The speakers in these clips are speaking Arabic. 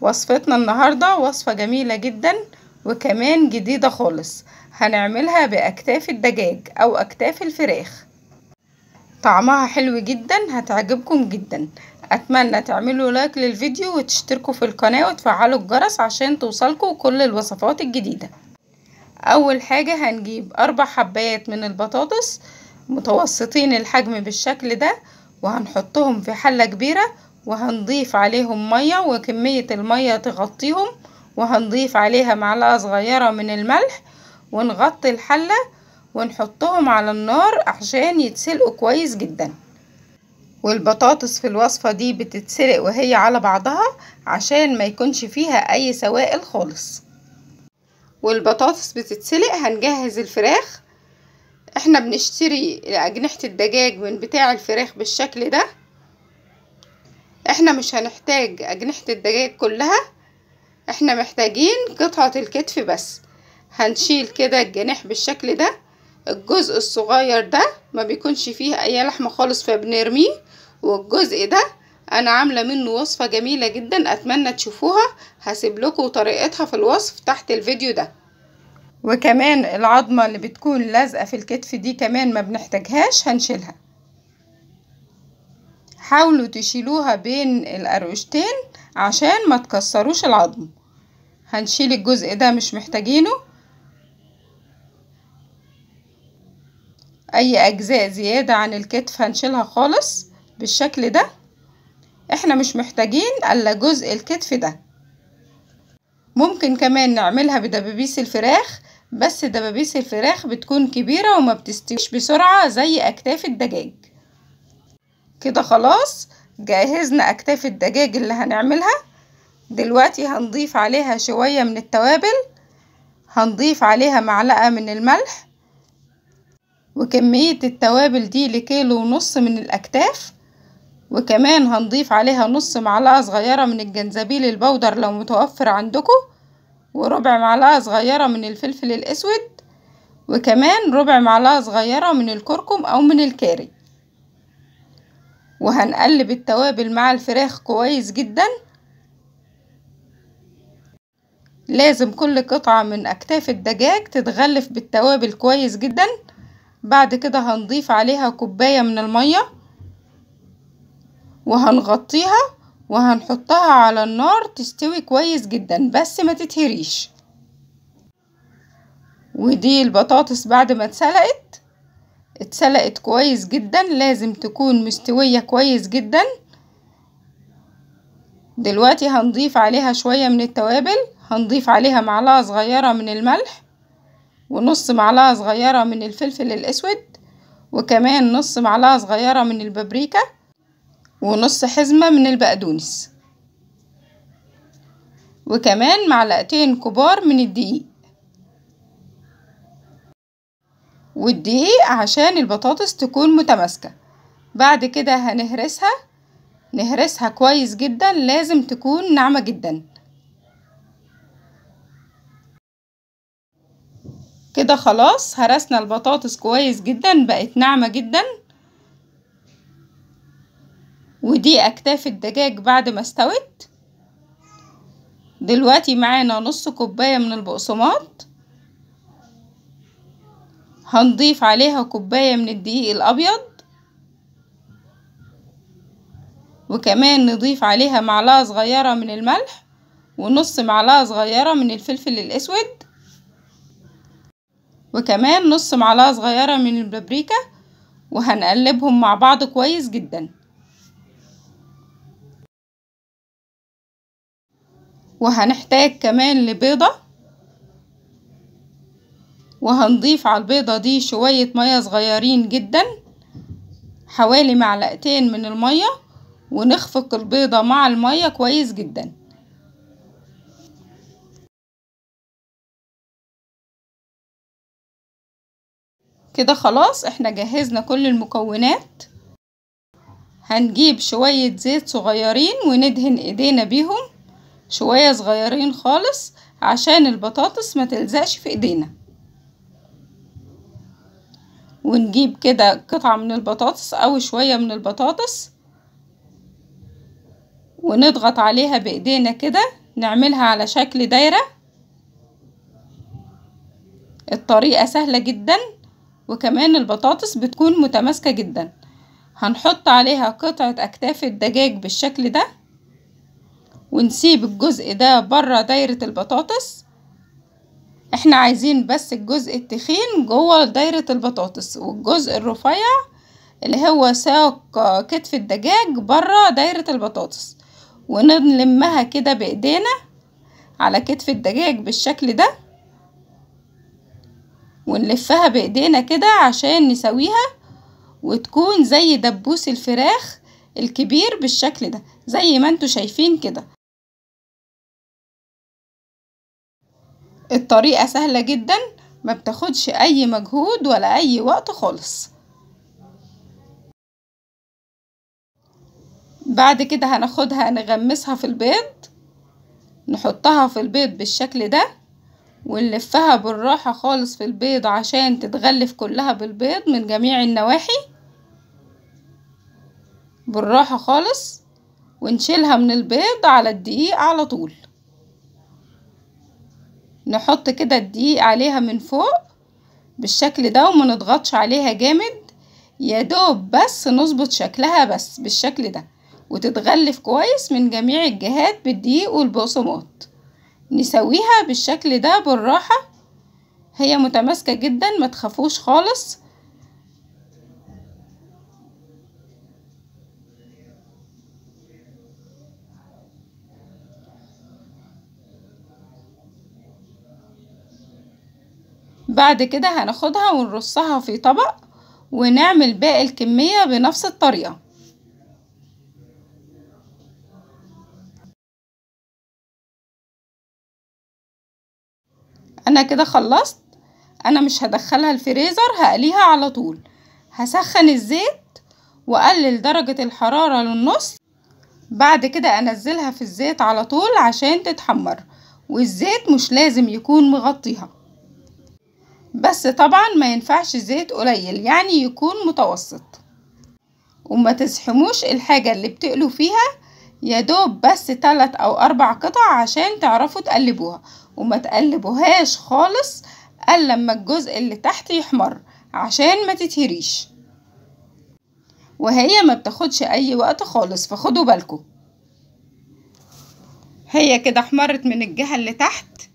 وصفتنا النهاردة وصفة جميلة جدا وكمان جديدة خالص هنعملها بأكتاف الدجاج أو أكتاف الفراخ طعمها حلو جدا هتعجبكم جدا أتمنى تعملوا لايك للفيديو وتشتركوا في القناة وتفعلوا الجرس عشان توصلكوا كل الوصفات الجديدة أول حاجة هنجيب أربع حبايات من البطاطس متوسطين الحجم بالشكل ده وهنحطهم في حلة كبيرة وهنضيف عليهم مية وكمية المية تغطيهم وهنضيف عليها معلقة صغيرة من الملح ونغطي الحلة ونحطهم على النار عشان يتسلقوا كويس جدا والبطاطس في الوصفة دي بتتسلق وهي على بعضها عشان ما يكونش فيها اي سوائل خالص والبطاطس بتتسلق هنجهز الفراخ احنا بنشتري اجنحة الدجاج من بتاع الفراخ بالشكل ده احنا مش هنحتاج اجنحة الدجاج كلها احنا محتاجين قطعة الكتف بس هنشيل كده الجناح بالشكل ده الجزء الصغير ده ما بيكونش فيه اي لحمة خالص فبنرميه والجزء ده انا عاملة منه وصفة جميلة جدا اتمنى تشوفوها هسيب لكم طريقتها في الوصف تحت الفيديو ده وكمان العظمة اللي بتكون لازقة في الكتف دي كمان ما بنحتاجهاش هنشيلها حاولوا تشيلوها بين القرقشتين عشان ما تكسروش العظم هنشيل الجزء ده مش محتاجينه اي اجزاء زيادة عن الكتف هنشيلها خالص بالشكل ده احنا مش محتاجين الا جزء الكتف ده ممكن كمان نعملها بدبابيس الفراخ بس دبابيس الفراخ بتكون كبيرة وما بتستويش بسرعة زي اكتاف الدجاج كده خلاص جهزنا اكتاف الدجاج اللي هنعملها دلوقتي هنضيف عليها شوية من التوابل هنضيف عليها معلقة من الملح وكمية التوابل دي لكيلو ونص من الأكتاف وكمان هنضيف عليها نص معلقة صغيرة من الجنزبيل البودر لو متوفر عندكم وربع معلقة صغيرة من الفلفل الأسود وكمان ربع معلقة صغيرة من الكركم أو من الكاري وهنقلب التوابل مع الفراخ كويس جدا لازم كل قطعة من أكتاف الدجاج تتغلف بالتوابل كويس جدا بعد كده هنضيف عليها كوباية من المية وهنغطيها وهنحطها على النار تستوي كويس جدا بس ما تتهريش ودي البطاطس بعد ما اتسلقت اتسلقت كويس جدا لازم تكون مستوية كويس جدا دلوقتي هنضيف عليها شوية من التوابل هنضيف عليها معلقة صغيرة من الملح ونص معلقة صغيرة من الفلفل الأسود وكمان نص معلقة صغيرة من البابريكا ونص حزمة من البقدونس وكمان معلقتين كبار من الدقيق والدقيق عشان البطاطس تكون متماسكة بعد كده هنهرسها نهرسها كويس جدا لازم تكون ناعمة جدا كده خلاص هرسنا البطاطس كويس جدا بقت ناعمة جدا ودي اكتاف الدجاج بعد ما استوت دلوقتي معانا نص كوباية من البقسماط هنضيف عليها كوباية من الدقيق الأبيض وكمان نضيف عليها معلقة صغيرة من الملح ونص معلقة صغيرة من الفلفل الأسود وكمان نص معلقة صغيرة من البابريكا وهنقلبهم مع بعض كويس جدا وهنحتاج كمان لبيضة وهنضيف على البيضة دي شوية مية صغيرين جدا حوالي معلقتين من المية ونخفق البيضة مع المية كويس جدا كده خلاص احنا جهزنا كل المكونات هنجيب شوية زيت صغيرين وندهن ايدينا بيهم شوية صغيرين خالص عشان البطاطس ما تلزقش في ايدينا ونجيب كده قطعة من البطاطس او شوية من البطاطس ونضغط عليها بايدينا كده نعملها على شكل دايرة الطريقة سهلة جدا وكمان البطاطس بتكون متماسكة جدا هنحط عليها قطعة اكتاف الدجاج بالشكل ده ونسيب الجزء ده بره دايرة البطاطس احنا عايزين بس الجزء التخين جوه دايرة البطاطس والجزء الرفيع اللي هو ساق كتف الدجاج بره دايرة البطاطس ونلمها كده بايدينا على كتف الدجاج بالشكل ده ونلفها بايدينا كده عشان نسويها وتكون زي دبوس الفراخ الكبير بالشكل ده زي ما انتوا شايفين كده الطريقة سهلة جدا ما بتاخدش اي مجهود ولا اي وقت خالص بعد كده هناخدها نغمسها في البيض نحطها في البيض بالشكل ده ونلفها بالراحة خالص في البيض عشان تتغلف كلها بالبيض من جميع النواحي بالراحة خالص ونشيلها من البيض على الدقيق على طول نحط كده الدقيق عليها من فوق بالشكل ده وما نضغطش عليها جامد يا دوب بس نظبط شكلها بس بالشكل ده وتتغلف كويس من جميع الجهات بالدقيق والبصمات نسويها بالشكل ده بالراحة هي متماسكة جدا ما تخافوش خالص بعد كده هناخدها ونرصها في طبق ونعمل باقي الكمية بنفس الطريقة انا كده خلصت انا مش هدخلها الفريزر هقليها على طول هسخن الزيت واقلل درجة الحرارة للنص بعد كده انزلها في الزيت على طول عشان تتحمر والزيت مش لازم يكون مغطيها بس طبعا ما ينفعش زيت قليل يعني يكون متوسط وما تزحموش الحاجة اللي بتقلوا فيها يا دوب بس تلت او اربع قطع عشان تعرفوا تقلبوها وما تقلبوهاش خالص الا لما الجزء اللي تحت يحمر عشان ما تتهريش وهي ما بتاخدش اي وقت خالص فخدوا بالكم هي كده حمرت من الجهة اللي تحت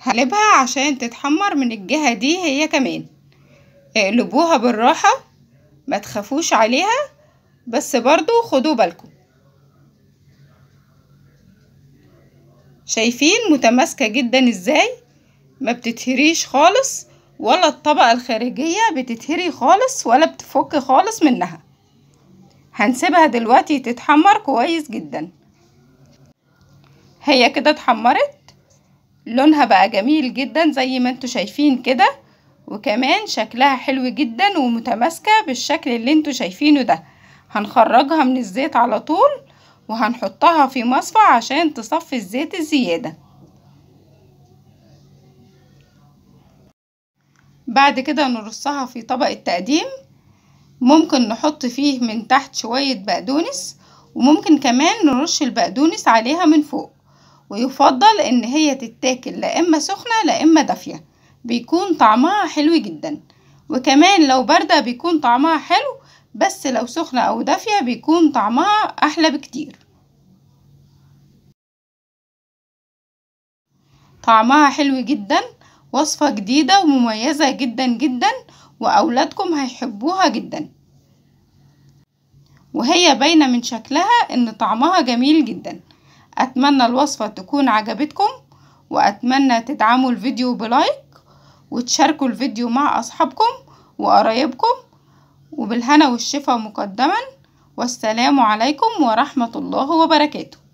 هقلبها عشان تتحمر من الجهة دي هي كمان اقلبوها بالراحة ما تخافوش عليها بس برضو خدوا بالكم شايفين متماسكة جدا ازاي ما بتتهريش خالص ولا الطبقة الخارجية بتتهري خالص ولا بتفك خالص منها هنسيبها دلوقتي تتحمر كويس جدا هي كده اتحمرت لونها بقى جميل جدا زي ما انتوا شايفين كده وكمان شكلها حلو جدا ومتماسكة بالشكل اللي انتوا شايفينه ده هنخرجها من الزيت على طول وهنحطها في مصفى عشان تصفي الزيت الزيادة بعد كده نرصها في طبق التقديم ممكن نحط فيه من تحت شوية بقدونس وممكن كمان نرش البقدونس عليها من فوق ويفضل ان هي تتاكل لا اما سخنة لا اما دافية بيكون طعمها حلو جدا وكمان لو باردة بيكون طعمها حلو بس لو سخنة او دافية بيكون طعمها احلى بكتير طعمها حلو جدا وصفة جديدة ومميزة جدا جدا وأولادكم هيحبوها جدا وهي باينة من شكلها إن طعمها جميل جدا أتمنى الوصفة تكون عجبتكم وأتمنى تدعموا الفيديو بلايك وتشاركوا الفيديو مع أصحابكم وقرايبكم وبالهنا والشفا مقدما والسلام عليكم ورحمة الله وبركاته